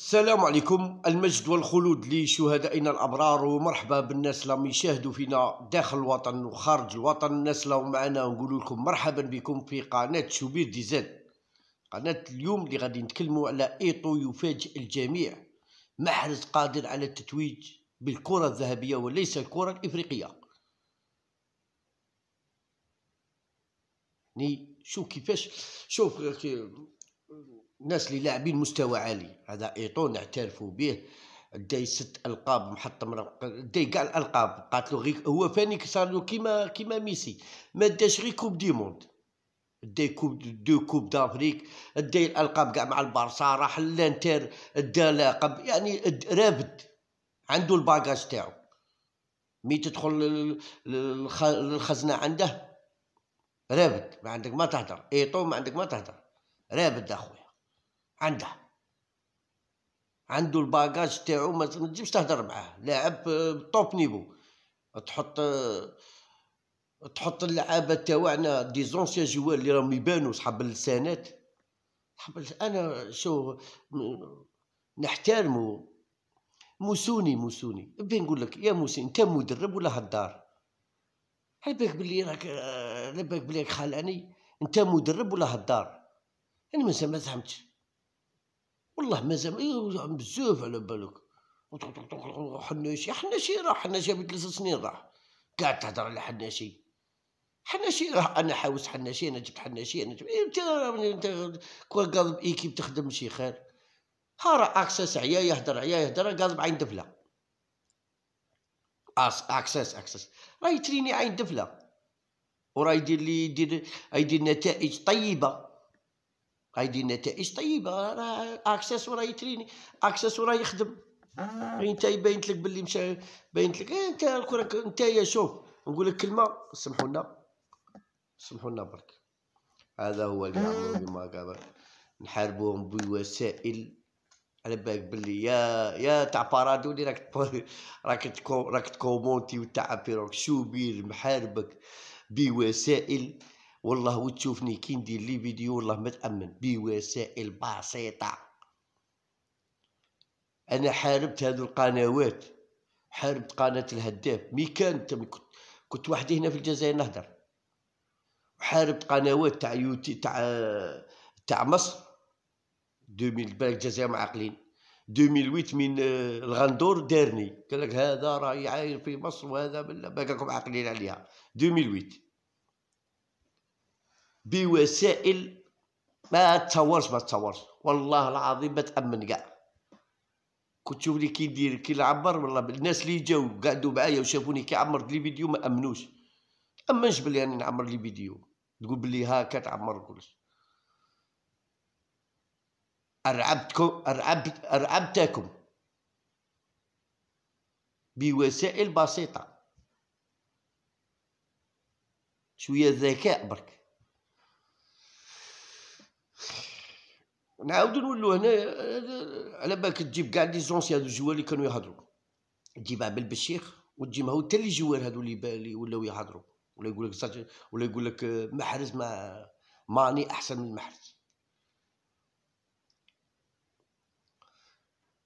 السلام عليكم المجد والخلود لشهدائنا الابرار ومرحبا بالناس اللي يشاهدوا فينا داخل الوطن وخارج الوطن الناس اللي معنا نقول لكم مرحبا بكم في قناه شوبير ديزاد قناه اليوم اللي غادي نتكلموا على ايتو يفاجئ الجميع محرز قادر على التتويج بالكره الذهبيه وليس الكره الافريقيه ني شوف كيفاش شوف الناس اللي لاعبين مستوى عالي هذا ايطون نعترفوا به داي ست القاب محطم داي كاع الالقاب قاتلو غير هو فاني صار له كيما كيما ميسي ما داش غير كوب دي موند داي كوب دو كوب دافريك داي الالقاب كاع مع البارسا راح لانتر دا لقب يعني رابد عنده الباجاج تاعو مي تدخل الخزنه عنده رابد ما عندك ما تهدر ايطو ما عندك ما تهدر رابد اخويا عنده عنده الباجاج تاعو ما تجيبش تهضر معاه لاعب توب آه، نيفو تحط آه، تحط اللعابه تاعنا دي زونسيان جوال اللي راهم يبانوا صحاب اللسانات صحاب انا شو نحترمو موسوني موسوني بين نقول لك يا موسي انت مدرب ولا هدار على بالك بلي راك آه، على بالك بلي خلاني انت مدرب ولا هدار انا ما فهمتش والله مازال إيه، بزاف على بالك حناشي حناشي راح حناشي قبل ثلاث سنين راح قاعد تهضر على حناشي حناشي راح انا حاوس حناشي انا جبت حناشي انا جبت إيه، انت كون قاضب ايكيب تخدم شي خير ها راه اكسس عيا يهضر عيا يهضر قاضب عين دفله اس اكسس اكسس راه يتريني عين دفله وراه يدير لي يدير يدير نتائج طيبه قايدين نتائج طيبه راه اكسس وراه يتريني اكسس وراه يخدم آه. انت باينت لك باللي مشى باينت لك إيه، انت الكره انت يا شوف نقول لك كلمه سمحوا لنا سمحوا لنا برك هذا هو اللي عملوا آه. بما قال نحاربوهم بوسائل على بالك باللي يا يا تاع بارادولي راك راك راك تكومونتي وتاع بيروك شو بير محاربك بوسائل والله وتشوفني كي ندير لي فيديو والله ما تامن بوسائل بسيطه انا حاربت هادو القنوات حاربت قناه الهداف مي كانت كنت, وحدي هنا في الجزائر نهضر وحاربت قنوات تاع يوتي تاع تاع مصر 2000 بالك الجزائر معقلين 2008 من آه، الغندور دارني قال لك هذا راه يعاير في مصر وهذا بالله باقي راكم عاقلين عليها 2008 بوسائل ما تصورش ما تصورش والله العظيم ما تامن كاع كنت لي كي ندير كي نعمر والله الناس اللي جاو قعدوا معايا وشافوني كي عمرت لي فيديو ما امنوش امنش بلي راني نعمر لي فيديو تقول بلي هاكا تعمر كلش ارعبتكم ارعبت ارعبتكم بوسائل بسيطه شويه ذكاء برك نعاودو نولو هنا على بالك تجيب كاع لي زونسي هادو الجوال اللي كانوا يهضروا تجيب عبد البشيخ وتجيب هاو حتى لي جوال هادو اللي ولاو يهضروا ولا يقول لك ولا يقول لك محرز ما ماني احسن من محرز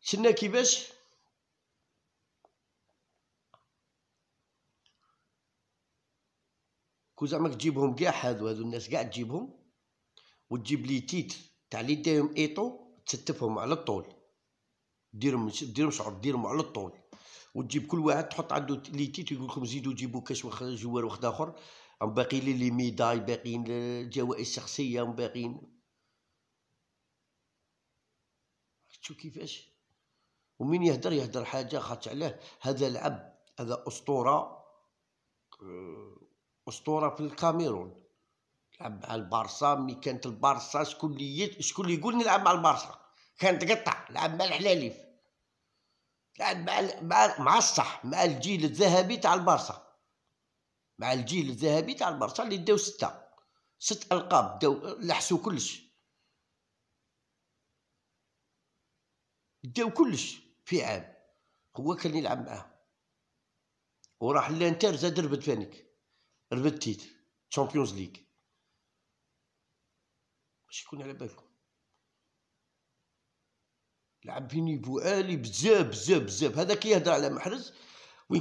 شنا كيفاش كون زعما تجيبهم كاع هادو هادو الناس كاع تجيبهم وتجيب لي تيتر تاع لي ديهم ايطو تستفهم على الطول ديرهم ديرهم شعر ديرهم على الطول وتجيب كل واحد تحط عنده لي تيت يقول لكم زيدوا جيبوا كاش جوار واحد اخر ام باقي لي لي ميداي باقيين الجوائز الشخصيه ام باقيين شو كيفاش ومين يهدر يهدر حاجه خاطش عليه هذا العبد هذا اسطوره اسطوره في الكاميرون لعب مع البارسا ملي كانت البارسا شكون اللي شكون اللي يقول نلعب مع البارسا كان تقطع لعب مع الحلاليف لعب مع مع مع الصح مع الجيل الذهبي تاع البارسا مع الجيل الذهبي تاع البارسا اللي داو ستة ست القاب داو لحسوا كلش داو كلش في عام هو كان يلعب معاه وراح لانتر زاد ربت فانيك ربت تيتر تشامبيونز ليغ شكون على بالكم لعب في نيفو عالي بزاف بزاف بزاف هذا كي يهضر على محرز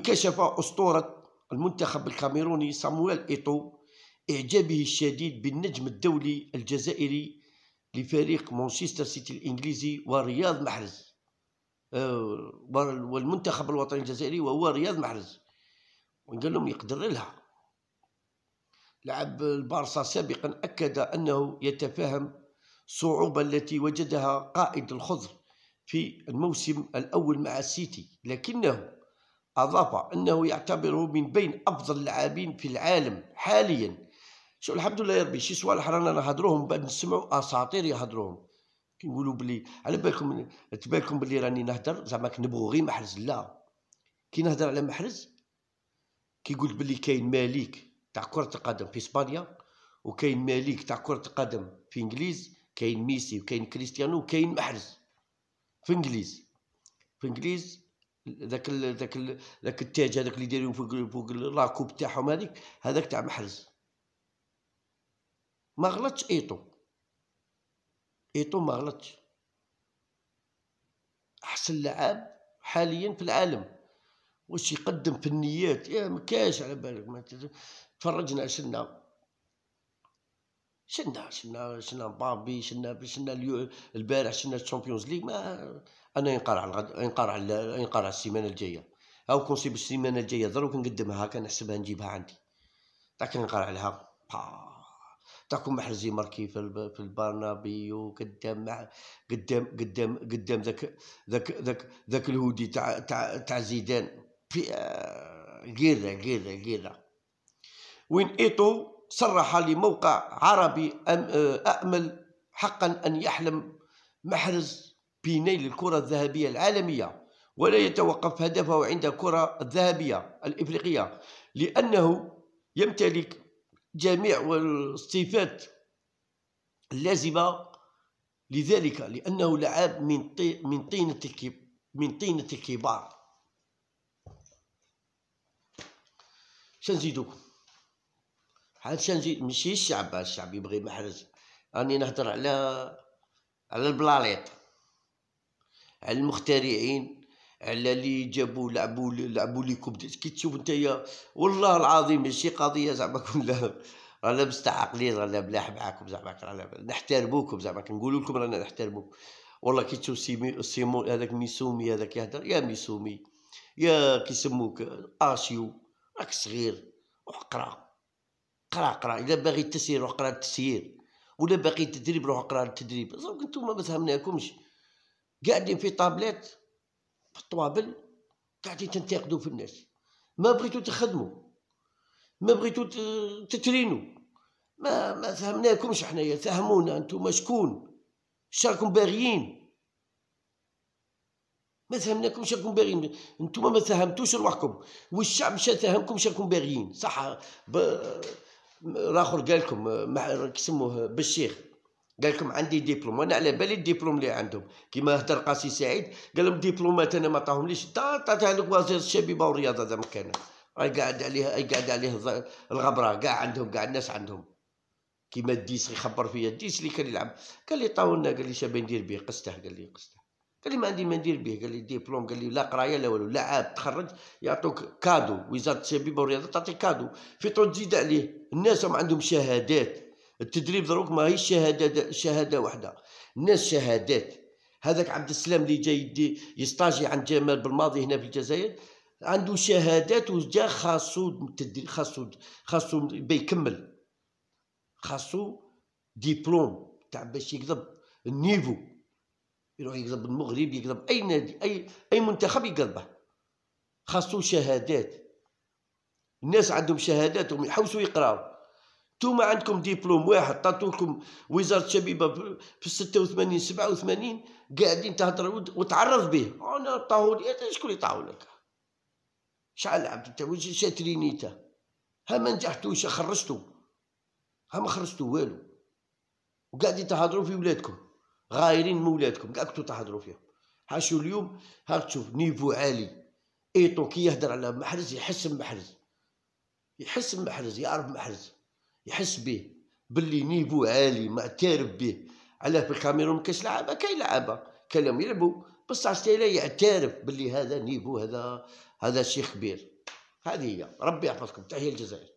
كشف اسطوره المنتخب الكاميروني صامويل ايتو اعجابه الشديد بالنجم الدولي الجزائري لفريق مانشستر سيتي الانجليزي ورياض محرز آه، والمنتخب الوطني الجزائري وهو رياض محرز وقال لهم يقدر لها لعب البارسا سابقا أكد أنه يتفهم الصعوبة التي وجدها قائد الخضر في الموسم الأول مع السيتي لكنه أضاف أنه يعتبره من بين أفضل اللاعبين في العالم حاليا شو الحمد لله يا ربي شي صوالح رانا نهضروهم بعد نسمعوا أساطير يهضروهم كيقولوا بلي على بالكم تبالكم بلي راني نهضر زعما كنبغوا غير محرز لا كي نهضر على محرز كيقول بلي كاين مالك تاع كرة القدم في اسبانيا وكاين ماليك تاع كرة القدم في انجليز كاين ميسي وكاين كريستيانو وكاين محرز في انجليز في انجليز ذاك ال ذاك ال ذاك التاج هذاك اللي يديروا فوق فوق لاكوب تاعهم هذيك هذاك تاع محرز ما غلطش ايتو ايتو ما غلطش احسن لعاب حاليا في العالم واش يقدم فنيات يا مكاش على بالك ما تفرجنا شلنا شلنا شلنا شلنا بابي شلنا شلنا البارح شلنا الشامبيونز ليغ ما انا ينقرع الغد ينقرع ينقرع السيمانه الجايه او كونسيب السيمانه الجايه دروك نقدمها هاكا نحسبها نجيبها عندي تاك نقرع لها تاكم محرزي ماركي في في البرنابيو قدام مع قدام قدام قدام ذاك ذاك ذاك ذاك الهودي تاع تاع تاع زيدان في غيره غيره غيره وين إيتو صرح لموقع عربي آه، أأمل حقا أن يحلم محرز بنيل الكرة الذهبية العالمية ولا يتوقف هدفه عند الكرة الذهبية الإفريقية لأنه يمتلك جميع الصفات اللازمة لذلك لأنه لعاب من من طينة من طينة الكبار سنزيدكم حال شنجي ماشي الشعب الشعب يبغي محرز راني نهضر على على البلاليط على المخترعين على اللي جابوا لعبوا لعبوا ليكم كي تشوف نتايا والله العظيم ماشي قضيه زعما كلها رانا مستعقلين رانا بلاح معاكم زعما رانا نحترموكم زعما كنقول لكم رانا نحترموكم والله كي تشوف سيمي سيمون هذاك ميسومي هذاك يهدر يا ميسومي يا كيسموك اسيو راك صغير وقرا قرا قرا الا باغي التسيير روح قرا التسيير ولا باغي التدريب روح قرا التدريب دونك نتوما ما فهمناكمش قاعدين في طابلات في الطوابل قاعدين تنتقدوا في الناس ما بغيتو تخدموا ما بغيتو تترينوا ما ما فهمناكمش حنايا فهمونا نتوما شكون شراكم باغيين ما فهمناكمش راكم باغيين نتوما ما فهمتوش روحكم والشعب مشى فهمكم راكم باغيين صح ب... راخر قال لكم كيسموه بالشيخ قال لكم عندي ديبلوم وانا على بالي الديبلوم اللي عندهم كما هدر قاسي سعيد قال لهم ديبلومات انا ما عطاهمليش عطاتها لك وزير الشبيبه والرياضه هذا مكانه راهي قاعد عليه قاعد عليه الغبره كاع عندهم كاع الناس عندهم كيما الديس يخبر فيا الديس اللي كان يلعب قال لي طاولنا قال لي شابين ندير به قسته قال لي قسته قال لي ما عندي ما ندير به قال لي ديبلوم قال لي لا قرايه لا والو لا عاد تخرج يعطوك كادو وزاره الشبيبه والرياضه تعطيك كادو في طول تزيد عليه الناس هم عندهم شهادات التدريب دروك ماهيش شهاده شهاده واحده الناس شهادات هذاك عبد السلام اللي جاي يستاجي عند جمال بالماضي هنا في الجزائر عنده شهادات وجا خاصو خاصو خاصو بيكمل خاصو ديبلوم تاع باش يقدر النيفو يروح يقلب المغرب يقلب اي نادي اي اي منتخب يقلبه خاصو شهادات الناس عندهم شهادات شهاداتهم يحوسوا يقراو نتوما عندكم ديبلوم واحد تعطوكم وزاره الشبيبه في 86 87 قاعدين تهضروا وتعرض به انا طاهولي شكون اللي طاهولك شحال لعبت انت واش انت ها ما نجحتوش خرجتو ها ما خرجتو والو وقاعدين تهضروا في ولادكم غايرين مولاتكم كاع كنتو تهضروا فيهم حاشو اليوم ها تشوف نيفو عالي ايتو كي يهضر على محرز يحس بمحرز يحس بمحرز يعرف محرز يحس به باللي نيفو عالي معترف به على في الكاميرون كاش لعابه كاين لعابه كلام يلعبوا بصح لا يعترف باللي هذا نيفو هذا هذا شيء كبير هذه هي ربي يحفظكم تحيه الجزائر